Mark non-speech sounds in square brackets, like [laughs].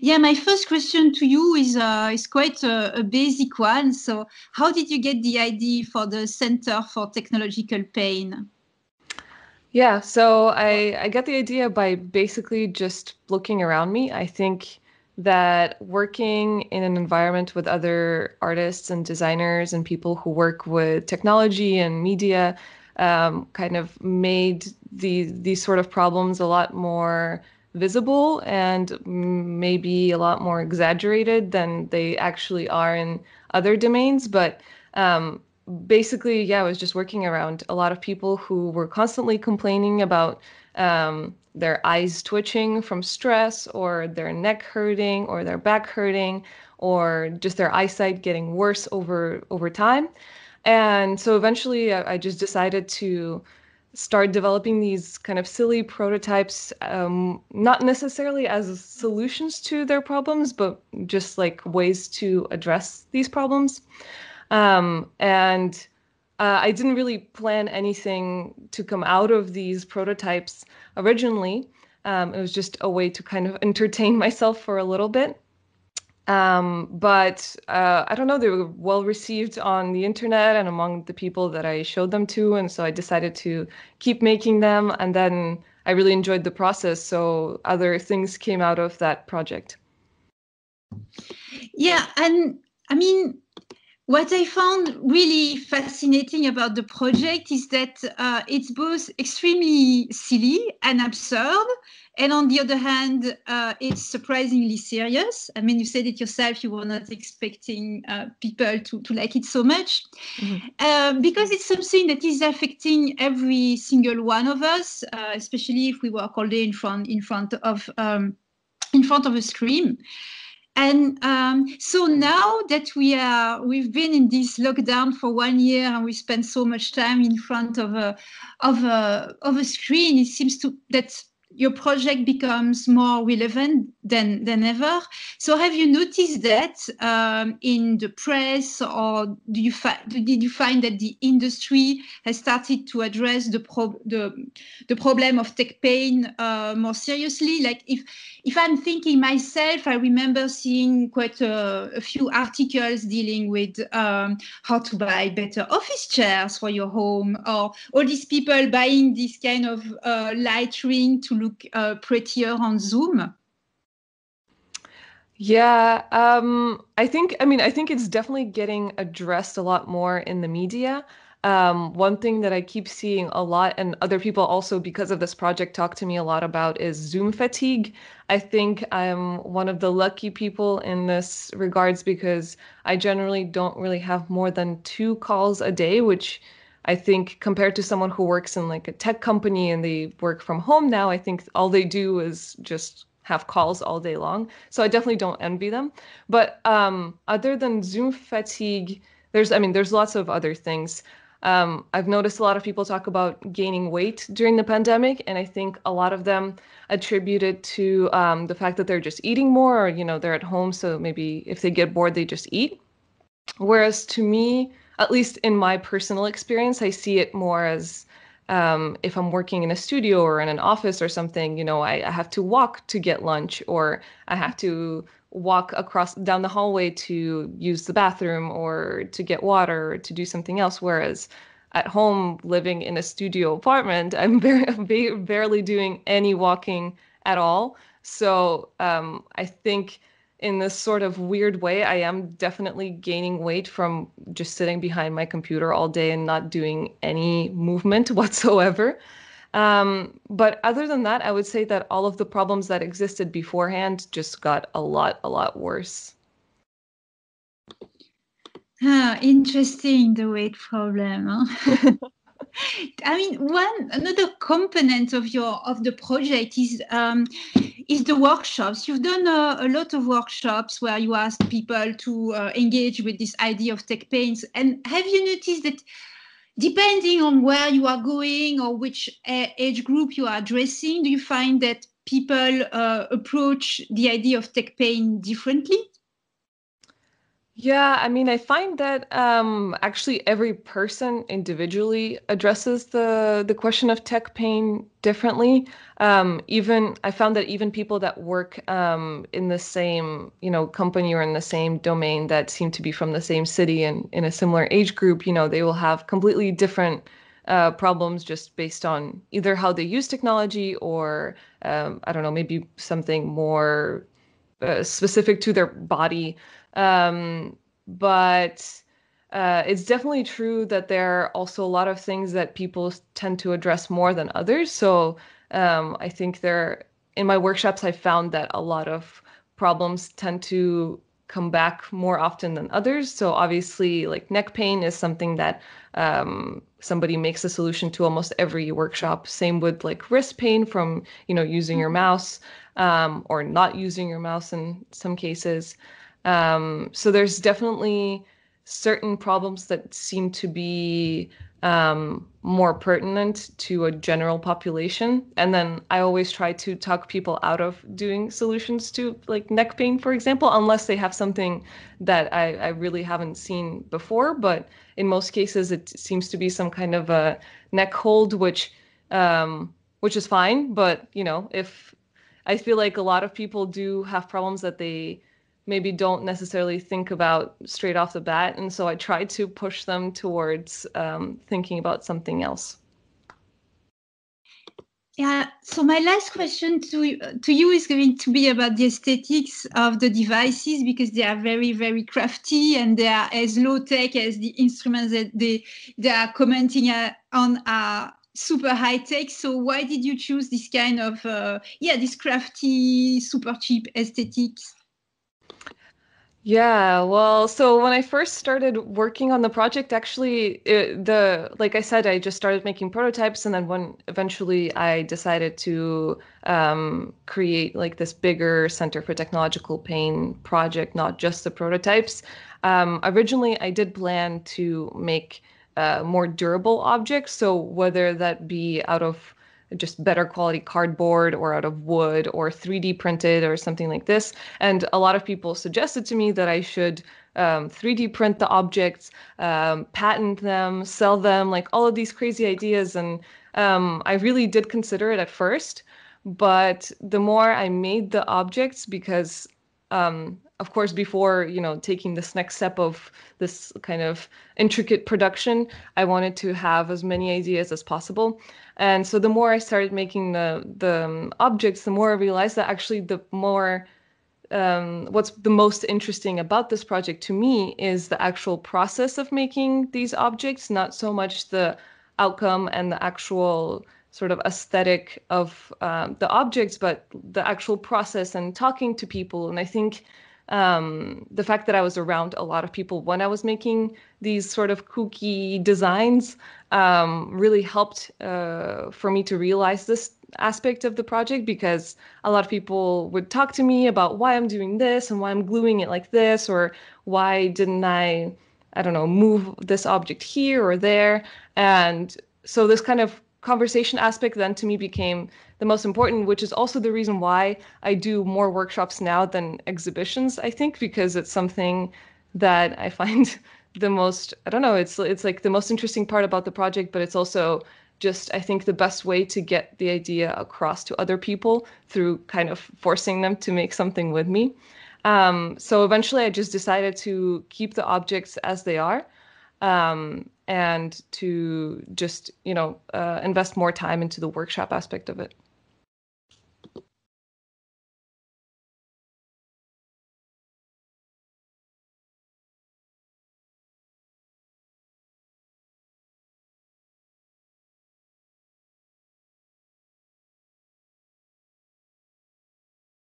Yeah, my first question to you is uh, is quite a, a, basic one. So, how did you get the idea for the Center for Technological Pain? Yeah, so I, I got the idea by basically just looking around me. I think that working in an environment with other artists and designers and people who work with technology and media um, kind of made the, these sort of problems a lot more visible and maybe a lot more exaggerated than they actually are in other domains. But um, basically, yeah, I was just working around a lot of people who were constantly complaining about um, their eyes twitching from stress, or their neck hurting, or their back hurting, or just their eyesight getting worse over over time. And so eventually, I, I just decided to start developing these kind of silly prototypes, um, not necessarily as solutions to their problems, but just like ways to address these problems. Um, and uh, I didn't really plan anything to come out of these prototypes originally. Um, it was just a way to kind of entertain [laughs] myself for a little bit. Um, but uh, I don't know, they were well received on the internet and among the people that I showed them to. And so I decided to keep making them. And then I really enjoyed the process. So other things came out of that project. Yeah. And I mean, what I found really fascinating about the project is that uh, it's both extremely silly and absurd, and on the other hand, uh, it's surprisingly serious. I mean, you said it yourself, you were not expecting uh, people to, to like it so much. Mm-hmm. Um, because it's something that is affecting every single one of us, uh, especially if we work all day in front, in front, of, um, in front of a screen. And um, so now that we are, we've been in this lockdown for one year, and we spend so much time in front of a, of a, of a screen, it seems to that your project becomes more relevant than, than ever. So, have you noticed that um, in the press, or do you fi- did you find that the industry has started to address the pro- the, the problem of tech pain uh, more seriously? Like, if if I'm thinking myself, I remember seeing quite a, a few articles dealing with um, how to buy better office chairs for your home, or all these people buying this kind of uh, light ring to look uh, prettier on Zoom? Yeah, um, I think, I mean, I think it's definitely getting addressed a lot more in the media. Um, one thing that I keep seeing a lot, and other people also because of this project talk to me a lot about, is Zoom fatigue. I think I'm one of the lucky people in this regards because I generally don't really have more than two calls a day, which I think compared to someone who works in like a tech company and they work from home now, I think all they do is just have calls all day long. So I definitely don't envy them. But um, other than Zoom fatigue, there's I mean there's lots of other things. Um, I've noticed a lot of people talk about gaining weight during the pandemic, and I think a lot of them attribute it to um, the fact that they're just eating more, or you know they're at home, so maybe if they get bored, they just eat. Whereas to me, at least in my personal experience, I see it more as um, if I'm working in a studio or in an office or something, you know, I, I, have to walk to get lunch or I have to walk across down the hallway to use the bathroom or to get water or to do something else. Whereas at home, living in a studio apartment, [laughs] I'm barely doing any walking at all. So um, I think in this sort of weird way, I am definitely gaining weight from just sitting behind my computer all day and not doing any movement [laughs] whatsoever. Um, but other than that, I would say that all of the problems that existed beforehand just got a lot, a lot worse. Ah, interesting, the weight problem. Huh? [laughs] I mean, one another component of your of the project is um, is the workshops. You've done a, uh, a, lot of workshops where you asked people to uh, engage with this idea of tech pains. And have you noticed that depending on where you are going or which uh, age group you are addressing, do you find that people uh, approach the idea of tech pain differently? Yeah, I mean, I find that um, actually every person individually addresses the the question of tech pain differently. Um, even I found that even people that work um, in the same you know company or in the same domain that seem to be from the same city and in a similar age group, you know, they will have completely different uh, problems just based on either how they use technology or um, I don't know, maybe something more uh, specific to their body. Um, but uh, it's definitely true that there are also a lot of things that people tend to address more than others. So um, I think there, in my workshops, I found that a lot of problems tend to come back more often than others. So obviously, like neck pain is something that um, somebody makes a solution to almost every workshop. Same with like wrist pain from you know using your mm-hmm. mouse um, or not using your mouse in some cases. Um, so there's definitely certain problems that seem to be um, more pertinent to a general population. And then I always try to talk people out of doing solutions to like neck pain, for example, unless they have something that I, I really haven't seen before. But in most cases, it seems to be some kind of a neck hold, which um, which is fine. But you know, if I feel like a lot of people do have problems that they maybe don't necessarily think about straight off the bat. And so I try to push them towards um, thinking about something else. Yeah, so my last question to, to you is going to be about the aesthetics of the devices because they are very, very crafty and they are as low tech as the instruments that they, they are commenting uh, on are super high tech. So, why did you choose this kind of, uh, yeah, this crafty, super cheap aesthetics? Yeah, well, so when I first started working on the project, actually, it, the like I said, I just started making prototypes, and then when eventually I decided to um, create like this bigger Center for Technological Pain project, not just the prototypes. Um, originally, I did plan to make uh, more durable objects, so whether that be out of just better quality cardboard or out of wood or 3D printed or something like this. And a lot of people suggested to me that I should um, 3D print the objects, um, patent them, sell them, like all of these crazy ideas. And um, I really did consider it at first. But the more I made the objects, because um, of course before you know taking this next step of this kind of intricate production i wanted to have as many ideas as possible and so the more i started making the the um, objects the more i realized that actually the more um, what's the most interesting about this project to me is the actual process of making these objects not so much the outcome and the actual sort of aesthetic of um, the objects, but the actual process and talking to people. And I think um, the fact that I was around a lot of people when I was making these sort of kooky designs um, really helped uh, for me to realize this aspect of the project because a lot of people would talk to me about why I'm doing this and why I'm gluing it like this or why didn't I, I don't know, move this object here or there. And so this kind of conversation aspect then to me became the most important, which is also the reason why I do more workshops now than exhibitions, I think, because it's something that I find [laughs] the most I don't know, it's it's like the most interesting part about the project, but it's also just I think the best way to get the idea across to other people through kind of forcing them to make something with me. Um, so eventually I just decided to keep the objects as they are. Um, and to just you know uh, invest more time into the workshop aspect of it